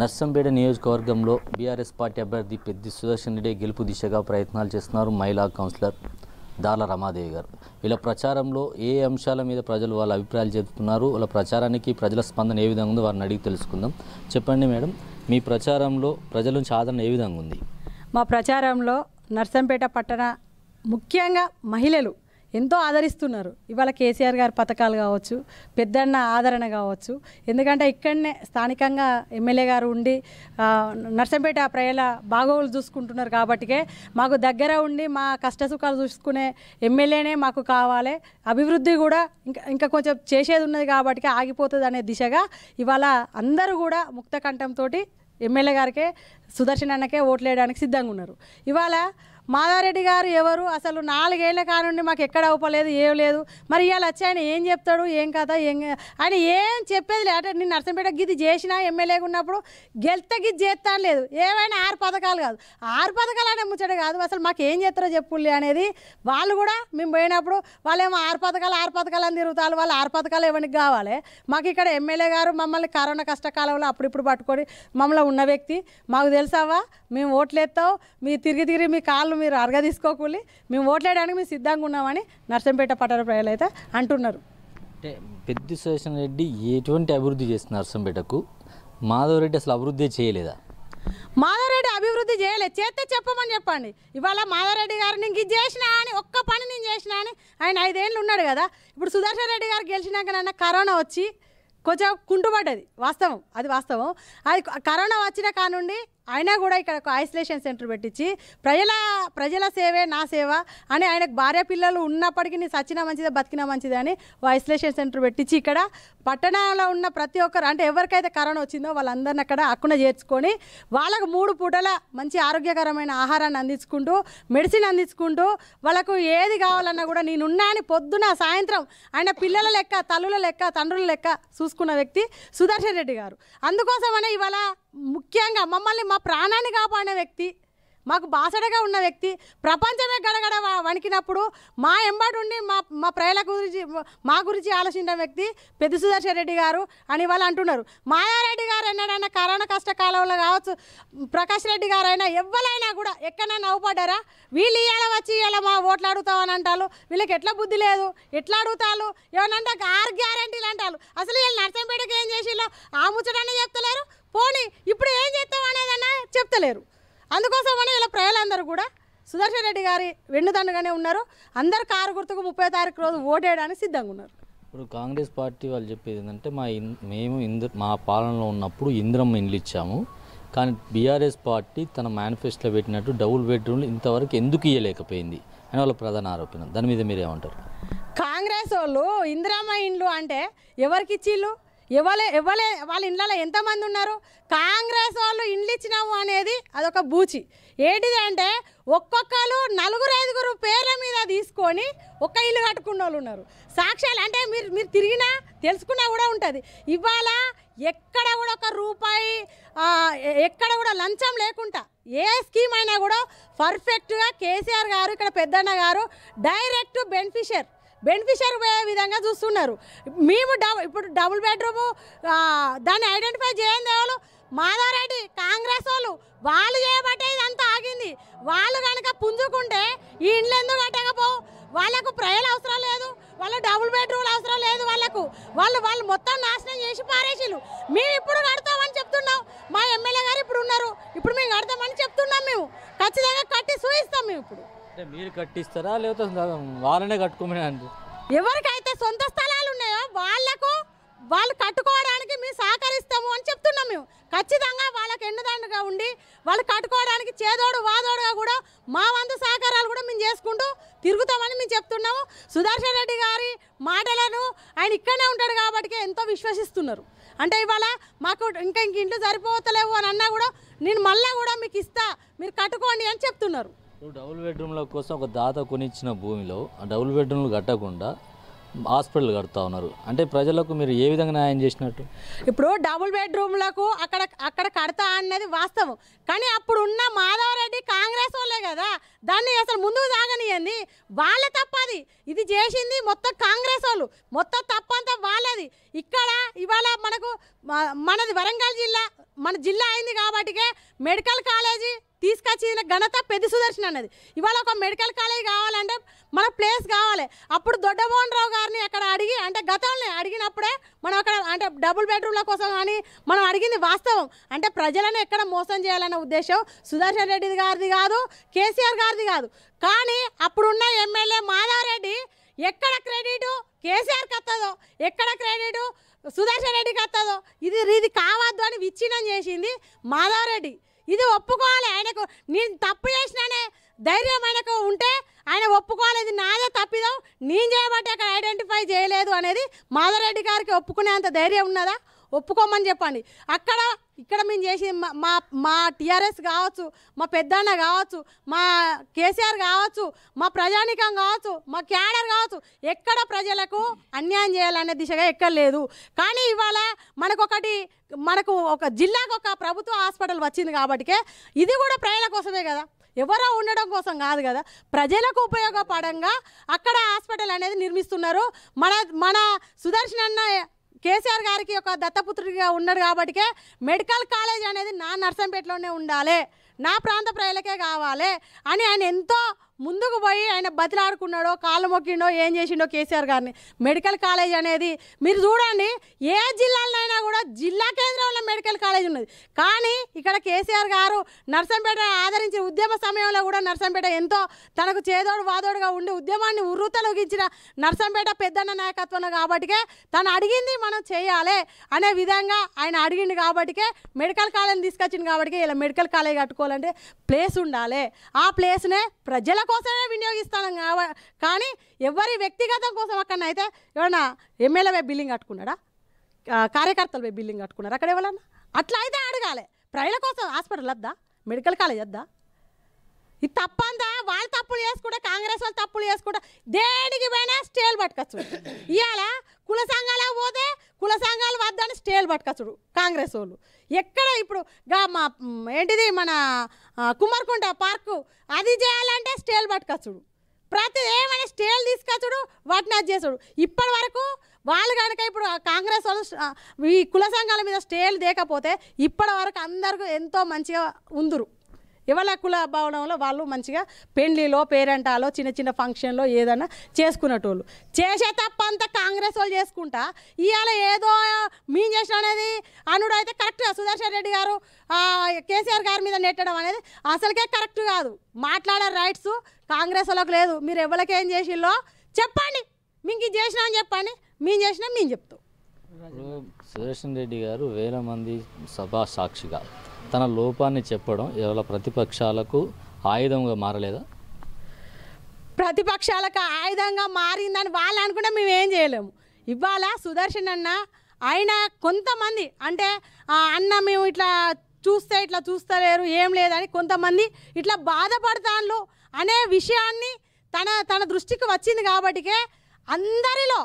నర్సంపేట నియోజకవర్గంలో BRS party అభ్యర్థి పెద్ది సుదర్శన్ రెడ్డి గెలుపు దిశగా ప్రయత్నాలు చేస్తున్నారు మహిళా కౌన్సిలర్ దాల రమాదేవి గారు ఇలా ప్రచారంలో ఏ అంశాల మీద ప్రజలు వాళ్ళ అభిప్రాయాలు చెబుతున్నారు వాళ్ళ ప్రచారానికి ప్రజల స్పందన ఏ విధంగా ఉందో వారిని అడిగి తెలుసుకుందాం చెప్పండి మేడం మీ ప్రచారంలో ప్రజల నుంచి ఆదరణ ఏ విధంగా ఉంది మా ప్రచారంలో నర్సంపేట పట్టణ ముఖ్యంగా మహిళలు ఎంతో ఆదరిస్తున్నారు ఇవాళ కేసీఆర్ గారి పథకాలు కావచ్చు పెద్దన్న ఆదరణ కావచ్చు ఎందుకంటే ఇక్కడనే స్థానికంగా ఎమ్మెల్యే గారు ఉండి నర్సంపేట ప్రజల బాగోగులు చూసుకుంటున్నారు కాబట్టికే మాకు దగ్గర ఉండి మా కష్ట సుఖాలు చూసుకునే ఎమ్మెల్యేనే మాకు కావాలి అభివృద్ధి కూడా ఇంకా ఇంకా కొంచెం చేసేది ఉన్నది కాబట్టి ఆగిపోతుంది అనే దిశగా ఇవాళ అందరూ కూడా ముక్త కంఠంతో ఎమ్మెల్యే గారికే సుదర్శన్ అన్నకే ఓట్లేయడానికి సిద్ధంగా ఉన్నారు ఇవాళ మాధారెడ్డి గారు ఎవరు అసలు నాలుగేళ్ల కానుండి మాకు ఎక్కడ అవ్వలేదు ఏం లేదు మరి ఇవాళ వచ్చి ఆయన ఏం చెప్తాడు ఏం కదా ఏం ఆయన ఏం చెప్పేది లేట నేను నర్సంపేట గిది చేసినా ఎమ్మెల్యేగా ఉన్నప్పుడు గెలితే గిది చేస్తాను లేదు ఏమైనా ఆరు పథకాలు కాదు ఆరు పథకాలు అనే ముచ్చట కాదు అసలు మాకు ఏం చేస్తారో చెప్పులే అనేది వాళ్ళు కూడా మేము పోయినప్పుడు వాళ్ళేమో ఆరు పథకాలు ఆరు పథకాలు అని తిరుగుతారు వాళ్ళు ఆరు పథకాలు ఎవరికి కావాలి మాకు ఇక్కడ ఎమ్మెల్యే గారు మమ్మల్ని కరోనా కష్టకాలంలో అప్పుడిప్పుడు పట్టుకొని మమ్మల్ని ఉన్న వ్యక్తి మాకు తెలుసావా మేము ఓట్లేస్తావు మీ తిరిగి తిరిగి మీ కాళ్ళు ఓట్లు మీరు అరగా తీసుకోకూలి మేము ఓట్లేయడానికి మేము సిద్ధంగా ఉన్నామని నర్సంపేట పట్టణ ప్రజలు అయితే అంటున్నారు అంటే పెద్ద సురేషన్ రెడ్డి ఎటువంటి అభివృద్ధి చేస్తుంది నర్సంపేటకు మాధవ్ రెడ్డి అసలు అభివృద్ధి చేయలేదా మాధవరెడ్డి అభివృద్ధి చేయలేదు చేస్తే చెప్పమని చెప్పండి ఇవాళ మాధవరెడ్డి గారు నేను ఇది చేసినా అని ఒక్క పని నేను చేసినా అని ఆయన ఐదేళ్ళు ఉన్నాడు కదా ఇప్పుడు సుదర్శన్ రెడ్డి గారు గెలిచినాక నాన్న కరోనా వచ్చి కొంచెం కుంటుపడ్డది వాస్తవం అది వాస్తవం అది కరోనా వచ్చిన కానుండి అయినా కూడా ఇక్కడ ఒక ఐసోలేషన్ సెంటర్ పెట్టించి ప్రజల ప్రజల సేవే నా సేవ అని ఆయనకు భార్య పిల్లలు ఉన్నప్పటికీ నేను సచ్చినా మంచిదే బతికినా మంచిదే అని ఐసోలేషన్ సెంటర్ పెట్టించి ఇక్కడ పట్టణంలో ఉన్న ప్రతి ఒక్కరు అంటే ఎవరికైతే కరోనా వచ్చిందో వాళ్ళందరిని అక్కడ అక్కున చేర్చుకొని వాళ్ళకు మూడు పూటల మంచి ఆరోగ్యకరమైన ఆహారాన్ని అందించుకుంటూ మెడిసిన్ అందించుకుంటూ వాళ్ళకు ఏది కావాలన్నా కూడా నేనున్నా అని పొద్దున సాయంత్రం ఆయన పిల్లల లెక్క తల్లుల లెక్క తండ్రుల లెక్క చూసుకున్న వ్యక్తి సుదర్శన్ రెడ్డి గారు అందుకోసమనే ఇవాళ ముఖ్యంగా మమ్మల్ని మా ప్రాణాన్ని కాపాడిన వ్యక్తి మాకు బాసడగా ఉన్న వ్యక్తి ప్రపంచమే గడగడ వణికినప్పుడు మా ఎంబడి మా మా ప్రజల గురించి మా గురించి ఆలోచించిన వ్యక్తి పెద్ద సుదర్శన్ రెడ్డి గారు అని వాళ్ళు అంటున్నారు మాయారెడ్డి గారు ఎన్నడైనా కరోనా కష్టకాలంలో కావచ్చు ప్రకాష్ రెడ్డి గారు అయినా ఎవరైనా కూడా ఎక్కడైనా నవ్వుపడ్డారా వీళ్ళు ఇవాళ వచ్చి ఇవాళ మా ఓట్లు అడుగుతామని అంటారు వీళ్ళకి ఎట్లా బుద్ధి లేదు ఎట్లా అడుగుతారు ఏమనంటే ఆరు గ్యారంటీలు అంటారు అసలు వీళ్ళు నర్సంపేటకి ఏం చేసిలో ఆ ముచ్చడాన్ని చెప్తలేరు పోనీ ఇప్పుడు ఏం చేస్తాం అనేదన్నా చెప్తలేరు అందుకోసమని ఇలా ప్రజలందరూ కూడా సుదర్శన్ రెడ్డి గారి వెన్నుదండగానే ఉన్నారు అందరు కారు గుర్తుకు ముప్పై తారీఖు రోజు ఓటేయడానికి సిద్ధంగా ఉన్నారు ఇప్పుడు కాంగ్రెస్ పార్టీ వాళ్ళు చెప్పేది ఏంటంటే మా మేము ఇంద్ర మా పాలనలో ఉన్నప్పుడు ఇంద్రమ్మ ఇండ్లు ఇచ్చాము కానీ బీఆర్ఎస్ పార్టీ తన మేనిఫెస్టోలో పెట్టినట్టు డబుల్ బెడ్రూమ్లు ఇంతవరకు ఎందుకు ఇవ్వలేకపోయింది అని వాళ్ళ ప్రధాన ఆరోపణ దాని మీద మీరు ఏమంటారు కాంగ్రెస్ వాళ్ళు ఇంద్రమ్మ ఇండ్లు అంటే ఎవరికి ఇచ్చిళ్ళు ఎవలే ఎవలే వాళ్ళ ఇండ్లలో ఎంతమంది ఉన్నారు కాంగ్రెస్ వాళ్ళు ఇండ్లు ఇచ్చినాము అనేది అదొక బూచి ఏంటిది అంటే ఒక్కొక్కరు నలుగురు ఐదుగురు పేర్ల మీద తీసుకొని ఒక్క ఇల్లు కట్టుకున్న వాళ్ళు ఉన్నారు సాక్ష్యాలు అంటే మీరు మీరు తిరిగినా తెలుసుకున్నా కూడా ఉంటుంది ఇవాళ ఎక్కడ కూడా ఒక రూపాయి ఎక్కడ కూడా లంచం లేకుండా ఏ స్కీమ్ అయినా కూడా పర్ఫెక్ట్గా కేసీఆర్ గారు ఇక్కడ పెద్దన్న గారు డైరెక్ట్ బెనిఫిషియర్ బెనిఫిషియర్ పోయే విధంగా చూస్తున్నారు మేము డబు ఇప్పుడు డబుల్ బెడ్రూము దాన్ని ఐడెంటిఫై చేయండి ఎవరు మాధారెడ్డి కాంగ్రెస్ వాళ్ళు వాళ్ళు చేయబట్టే ఇదంతా ఆగింది వాళ్ళు కనుక పుంజుకుంటే ఈ ఇండ్లు ఎందుకు కట్టకపోవు వాళ్ళకు ప్రజలు అవసరం లేదు వాళ్ళ డబుల్ బెడ్రూమ్లు అవసరం లేదు వాళ్ళకు వాళ్ళు వాళ్ళు మొత్తం నాశనం చేసి పారేసిలు మేము ఇప్పుడు కడతామని చెప్తున్నాం మా ఎమ్మెల్యే గారు ఇప్పుడు ఉన్నారు ఇప్పుడు మేము కడతామని చెప్తున్నాం మేము ఖచ్చితంగా కట్టి చూపిస్తాం మేము ఇప్పుడు అంటే మీరు కట్టిస్తారా లేకపోతే వాళ్ళనే కట్టుకోమని ఎవరికైతే సొంత స్థలాలు ఉన్నాయో వాళ్ళకు వాళ్ళు కట్టుకోవడానికి మేము సహకరిస్తాము అని చెప్తున్నాం మేము ఖచ్చితంగా వాళ్ళకి ఎండదండగా ఉండి వాళ్ళు కట్టుకోవడానికి చేదోడు వాదోడుగా కూడా మా వంద సహకారాలు కూడా మేము చేసుకుంటూ తిరుగుతామని మేము చెప్తున్నాము సుదర్శన్ రెడ్డి గారి మాటలను ఆయన ఇక్కడనే ఉంటాడు కాబట్టి ఎంతో విశ్వసిస్తున్నారు అంటే ఇవాళ మాకు ఇంకా ఇంక ఇంట్లో సరిపోతలేవు అని అన్నా కూడా నేను మళ్ళీ కూడా మీకు ఇస్తా మీరు కట్టుకోండి అని చెప్తున్నారు డబుల్ బెడ్రూమ్ల కోసం ఒక దాత కొనిచ్చిన భూమిలో ఆ డబుల్ బెడ్రూమ్లు కట్టకుండా హాస్పిటల్ కడతా ఉన్నారు అంటే ప్రజలకు మీరు ఏ విధంగా న్యాయం చేసినట్టు ఇప్పుడు డబుల్ బెడ్రూమ్లకు అక్కడ అక్కడ కడతా అన్నది వాస్తవం కానీ అప్పుడు ఉన్న మాధవరెడ్డి కాంగ్రెస్ వాళ్ళే కదా దాన్ని అసలు ముందుకు సాగనియండి వాళ్ళ తప్పది ఇది చేసింది మొత్తం కాంగ్రెస్ వాళ్ళు మొత్తం తప్పంతా వాళ్ళది ఇక్కడ ఇవాళ మనకు మనది వరంగల్ జిల్లా మన జిల్లా అయింది కాబట్టికే మెడికల్ కాలేజీ తీసుకొచ్చిన ఘనత పెద్ద సుదర్శన్ అన్నది ఇవాళ ఒక మెడికల్ కాలేజ్ కావాలంటే మన ప్లేస్ కావాలి అప్పుడు దొడ్డమోహన్ రావు గారిని అక్కడ అడిగి అంటే గతంలో అడిగినప్పుడే మనం అక్కడ అంటే డబుల్ బెడ్రూమ్ల కోసం కానీ మనం అడిగింది వాస్తవం అంటే ప్రజలను ఎక్కడ మోసం చేయాలన్న ఉద్దేశం సుదర్శన్ రెడ్డి గారిది కాదు కేసీఆర్ గారిది కాదు కానీ అప్పుడున్న ఎమ్మెల్యే మాధారెడ్డి ఎక్కడ క్రెడిట్ కేసీఆర్కి వస్తుందో ఎక్కడ క్రెడిట్ సుదర్శన్ రెడ్డికి వస్తుందో ఇది ఇది కావద్దు అని విచ్ఛిన్నం చేసింది మాధవరెడ్డి ఇది ఒప్పుకోవాలి ఆయనకు నేను తప్పు చేసినానే ధైర్యం ఆయనకు ఉంటే ఆయన ఒప్పుకోవాలి ఇది నాదే తప్పిదం నేను చేయబట్టి అక్కడ ఐడెంటిఫై చేయలేదు అనేది మాధవరెడ్డి గారికి ఒప్పుకునేంత ధైర్యం ఉన్నదా ఒప్పుకోమని చెప్పండి అక్కడ ఇక్కడ మేము చేసి మా మా టీఆర్ఎస్ కావచ్చు మా పెద్దన్న కావచ్చు మా కేసీఆర్ కావచ్చు మా ప్రజానికం కావచ్చు మా క్యాడర్ కావచ్చు ఎక్కడ ప్రజలకు అన్యాయం చేయాలనే దిశగా ఎక్కడ లేదు కానీ ఇవాళ మనకొకటి మనకు ఒక జిల్లాకు ఒక ప్రభుత్వ హాస్పిటల్ వచ్చింది కాబట్టికే ఇది కూడా ప్రజల కోసమే కదా ఎవరో ఉండడం కోసం కాదు కదా ప్రజలకు ఉపయోగపడంగా అక్కడ హాస్పిటల్ అనేది నిర్మిస్తున్నారు మన మన సుదర్శన్ అన్న కేసీఆర్ గారికి ఒక దత్తపుత్రుడిగా ఉన్నాడు కాబట్టికే మెడికల్ కాలేజ్ అనేది నా నర్సంపేటలోనే ఉండాలి నా ప్రాంత ప్రజలకే కావాలి అని ఆయన ఎంతో ముందుకు పోయి ఆయన బతిలాడుకున్నాడో కాళ్ళు మొక్కిండో ఏం చేసిండో కేసీఆర్ గారిని మెడికల్ కాలేజ్ అనేది మీరు చూడండి ఏ జిల్లాలోనైనా కూడా జిల్లా కేంద్రంలో మెడికల్ కాలేజ్ ఉన్నది కానీ ఇక్కడ కేసీఆర్ గారు నర్సంపేట ఆదరించిన ఉద్యమ సమయంలో కూడా నర్సంపేట ఎంతో తనకు చేదోడు వాదోడుగా ఉండి ఉద్యమాన్ని ఉర్రూతలొగించిన నర్సంపేట పెద్దన్న నాయకత్వంలో కాబట్టికే తను అడిగింది మనం చేయాలి అనే విధంగా ఆయన అడిగింది కాబట్టికే మెడికల్ కాలేజ్ తీసుకొచ్చింది కాబట్టి ఇలా మెడికల్ కాలేజ్ కట్టుకోవాలంటే ప్లేస్ ఉండాలి ఆ ప్లేస్నే ప్రజల కోసమే వినియోగిస్తాను కానీ ఎవరి వ్యక్తిగతం కోసం అక్కడ అయితే ఎవరన్నా ఎమ్మెల్యే పోయి బిల్డింగ్ కట్టుకున్నాడా కార్యకర్తలు పోయి బిల్డింగ్ కట్టుకున్నారు అక్కడ ఎవరన్నా అట్లా అయితే అడగాలి ప్రజల కోసం హాస్పిటల్ వద్దా మెడికల్ కాలేజ్ వద్దా ఇది తప్పందా వాళ్ళు తప్పులు చేసుకుంటే కాంగ్రెస్ వాళ్ళు తప్పులు చేసుకుంటా దేనికి పోయినా స్టేలు పట్టుకొచ్చు ఇవాళ కుల సంఘాలకు పోతే కుల సంఘాలు వద్దని స్టేలు పట్టుకొచ్చుడు కాంగ్రెస్ వాళ్ళు ఎక్కడ ఇప్పుడు గా మా ఏంటిది మన కుమార్కొండ పార్కు అది చేయాలంటే స్టేల్ పట్టుకొచ్చుడు ప్రతి ఏమైనా స్టేల్ తీసుకొచ్చుడు వాటిని అది చేసుడు ఇప్పటి వరకు వాళ్ళు కనుక ఇప్పుడు కాంగ్రెస్ వాళ్ళు ఈ కుల సంఘాల మీద స్టేలు దేకపోతే ఇప్పటి వరకు అందరికీ ఎంతో మంచిగా ఉందరు ఇవాళ కుల భవనంలో వాళ్ళు మంచిగా పెండ్లిలో పేరెంటాలో చిన్న చిన్న ఫంక్షన్లో ఏదైనా చేసుకునేటోళ్ళు చేసే తప్ప అంతా కాంగ్రెస్ వాళ్ళు చేసుకుంటా ఇవాళ ఏదో మేము చేసిన అనేది అనుడు అయితే కరెక్ట్ సుదర్శన్ రెడ్డి గారు కేసీఆర్ గారి మీద నెట్టడం అనేది అసలుకే కరెక్ట్ కాదు మాట్లాడే రైట్స్ కాంగ్రెస్ వాళ్ళకి లేదు మీరు ఎవరికేం చేసిల్లో చెప్పండి మీకు ఇది చేసినా అని చెప్పండి మేము చేసినా మేము చెప్తాం సుదర్శన్ రెడ్డి గారు వేల మంది సభా సాక్షిగా తన లోపాన్ని చెప్పడం ఇవాళ ప్రతిపక్షాలకు ఆయుధంగా మారలేదా ప్రతిపక్షాలకు ఆయుధంగా మారిందని వాళ్ళు అనుకుంటే మేము ఏం చేయలేము ఇవాళ సుదర్శన్ అన్న ఆయన కొంతమంది అంటే అన్న మేము ఇట్లా చూస్తే ఇట్లా చూస్తలేరు ఏం లేదని కొంతమంది ఇట్లా బాధపడతాను అనే విషయాన్ని తన తన దృష్టికి వచ్చింది కాబట్టికే అందరిలో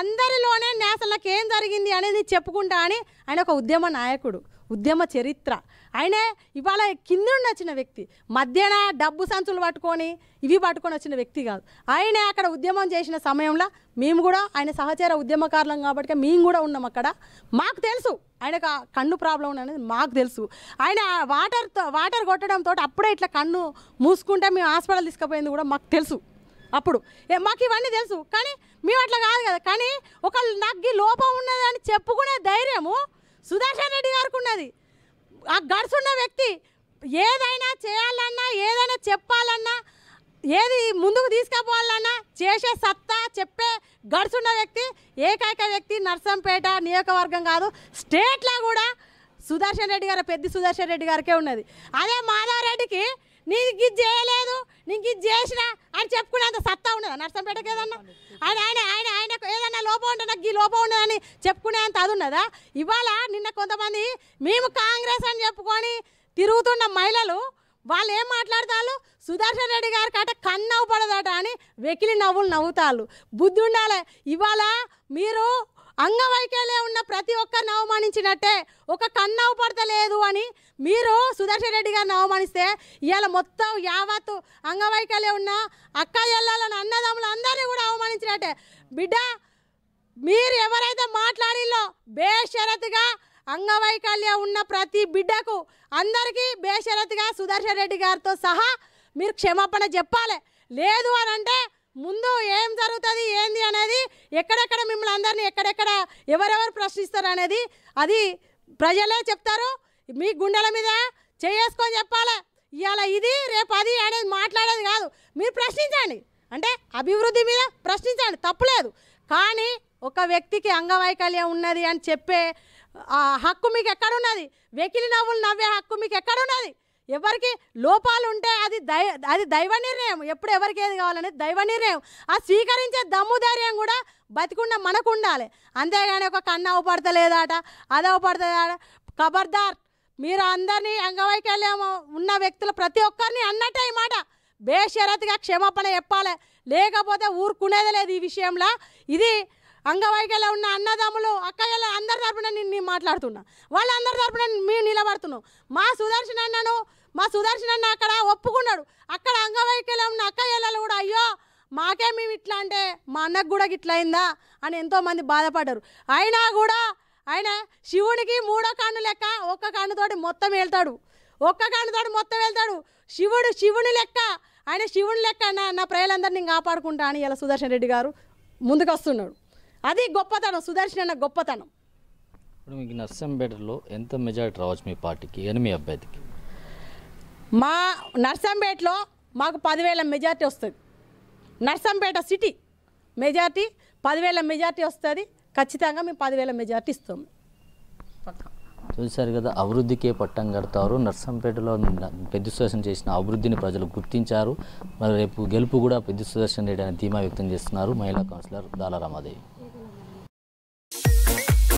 అందరిలోనే నేసలకు ఏం జరిగింది అనేది చెప్పుకుంటా అని ఆయన ఒక ఉద్యమ నాయకుడు ఉద్యమ చరిత్ర ఆయనే ఇవాళ కింద నుండి వచ్చిన వ్యక్తి మధ్యన డబ్బు సంచులు పట్టుకొని ఇవి పట్టుకొని వచ్చిన వ్యక్తి కాదు ఆయనే అక్కడ ఉద్యమం చేసిన సమయంలో మేము కూడా ఆయన సహచర ఉద్యమకారులం కాబట్టి మేము కూడా ఉన్నాం అక్కడ మాకు తెలుసు ఆయనకు కన్ను ప్రాబ్లం అనేది మాకు తెలుసు ఆయన వాటర్తో వాటర్ కొట్టడంతో అప్పుడే ఇట్లా కన్ను మూసుకుంటే మేము హాస్పిటల్ తీసుకుపోయింది కూడా మాకు తెలుసు అప్పుడు మాకు ఇవన్నీ తెలుసు కానీ మేము అట్లా కాదు కదా కానీ ఒక నాకు లోపం ఉన్నదని చెప్పుకునే ధైర్యము సుదర్శన్ రెడ్డి గారికి ఉన్నది ఆ గడుసున్న వ్యక్తి ఏదైనా చేయాలన్నా ఏదైనా చెప్పాలన్నా ఏది ముందుకు తీసుకుపోవాలన్నా చేసే సత్తా చెప్పే గడుసున్న వ్యక్తి ఏకైక వ్యక్తి నర్సంపేట నియోజకవర్గం కాదు స్టేట్లో కూడా సుదర్శన్ రెడ్డి గారు పెద్ద సుదర్శన్ రెడ్డి గారికే ఉన్నది అదే మాధవరెడ్డికి నీకు ఇది చేయలేదు నీకు ఇది చేసిన అని చెప్పుకునేంత సత్తా ఉండదు నర్సంపేటకి ఏదన్నా ఆయన ఆయన ఆయన ఆయన ఏదన్నా లోపం ఉంటే నాకు ఈ లోపం ఉండదని చెప్పుకునేంత అది ఉన్నదా ఇవాళ నిన్న కొంతమంది మేము కాంగ్రెస్ అని చెప్పుకొని తిరుగుతున్న మహిళలు వాళ్ళు ఏం మాట్లాడతారు సుదర్శన్ రెడ్డి గారి కట కన్నవ్వు అని వెకిలి నవ్వులు నవ్వుతారు బుద్ధి ఉండాలి ఇవాళ మీరు అంగవైకల్యం ఉన్న ప్రతి ఒక్కరిని అవమానించినట్టే ఒక కన్నవ్వు పడతలేదు అని మీరు సుదర్శన్ రెడ్డి గారిని అవమానిస్తే ఇవాళ మొత్తం యావత్తు అంగవైకల్యం ఉన్న అక్క చెల్లెలను అన్నదమ్ములు అందరినీ కూడా అవమానించినట్టే బిడ్డ మీరు ఎవరైతే మాట్లాడిలో బేషరతుగా అంగవైకల్యం ఉన్న ప్రతి బిడ్డకు అందరికీ బేషరతుగా సుదర్శన్ రెడ్డి గారితో సహా మీరు క్షమాపణ చెప్పాలి లేదు అని అంటే ముందు ఏం జరుగుతుంది ఏంది అనేది ఎక్కడెక్కడ మిమ్మల్ని అందరినీ ఎక్కడెక్కడ ఎవరెవరు ప్రశ్నిస్తారు అనేది అది ప్రజలే చెప్తారు మీ గుండెల మీద చేసుకొని చెప్పాలి ఇవాళ ఇది రేపు అది అనేది మాట్లాడేది కాదు మీరు ప్రశ్నించండి అంటే అభివృద్ధి మీద ప్రశ్నించండి తప్పులేదు కానీ ఒక వ్యక్తికి అంగవైకల్యం ఉన్నది అని చెప్పే హక్కు మీకు ఎక్కడున్నది వెకిలి నవ్వులు నవ్వే హక్కు మీకు ఎక్కడున్నది ఎవరికి లోపాలు ఉంటే అది దై అది దైవ నిర్ణయం ఎప్పుడు ఎవరికి ఏది కావాలనేది దైవ నిర్ణయం ఆ స్వీకరించే దమ్ము ధైర్యం కూడా బతికుండా మనకు ఉండాలి అంతేగాని ఒక కన్ను అవపడతలేదాట అది కబర్దార్ మీరు అందరినీ అంగవైకల్యం ఉన్న వ్యక్తులు ప్రతి ఒక్కరిని అన్నట్టే మాట బేషరత్గా క్షమాపణ చెప్పాలి లేకపోతే ఊరుకునేది లేదు ఈ విషయంలో ఇది అంగవైకల్యం ఉన్న అన్నదమ్ములు అక్కయ్యలు అందరి తరపున నేను మాట్లాడుతున్నా వాళ్ళందరి తరపున మేము నిలబడుతున్నాం మా సుదర్శన్ అన్నను మా సుదర్శన్ అన్న అక్కడ ఒప్పుకున్నాడు అక్కడ అంగవైకల్యం ఉన్న అక్కయ్యలు కూడా అయ్యో మాకే మేము ఇట్లా అంటే మా అన్నకు కూడా ఇట్లయిందా అని ఎంతోమంది బాధపడ్డారు అయినా కూడా ఆయన శివునికి మూడో కాను లెక్క ఒక్క కానుతోటి మొత్తం వెళ్తాడు ఒక్క కానుతోటి మొత్తం వెళ్తాడు శివుడు శివుని లెక్క ఆయన శివుని లెక్క నా నా ప్రజలందరినీ కాపాడుకుంటా అని ఇలా సుదర్శన్ రెడ్డి గారు ముందుకు వస్తున్నాడు అది గొప్పతనం సుదర్శన్ అన్న గొప్పతనం ఇప్పుడు మీకు నర్సంపేటలో ఎంత మెజారిటీ రావచ్చు మీ పార్టీకి ఎనిమిది అభ్యర్థికి మా నర్సంపేటలో మాకు పదివేల మెజార్టీ వస్తుంది నర్సంపేట సిటీ మెజార్టీ పదివేల మెజార్టీ వస్తుంది ఖచ్చితంగా మేము పదివేల మెజార్టీ ఇస్తాం చూసారు కదా అభివృద్ధికే పట్టం కడతారు నర్సంపేటలో పెద్ద సుదర్శన్ చేసిన అభివృద్ధిని ప్రజలు గుర్తించారు మరి రేపు గెలుపు కూడా పెద్ద సుదర్శన్ రెడ్డి అనే ధీమా వ్యక్తం చేస్తున్నారు మహిళా కౌన్సిలర్ దాలా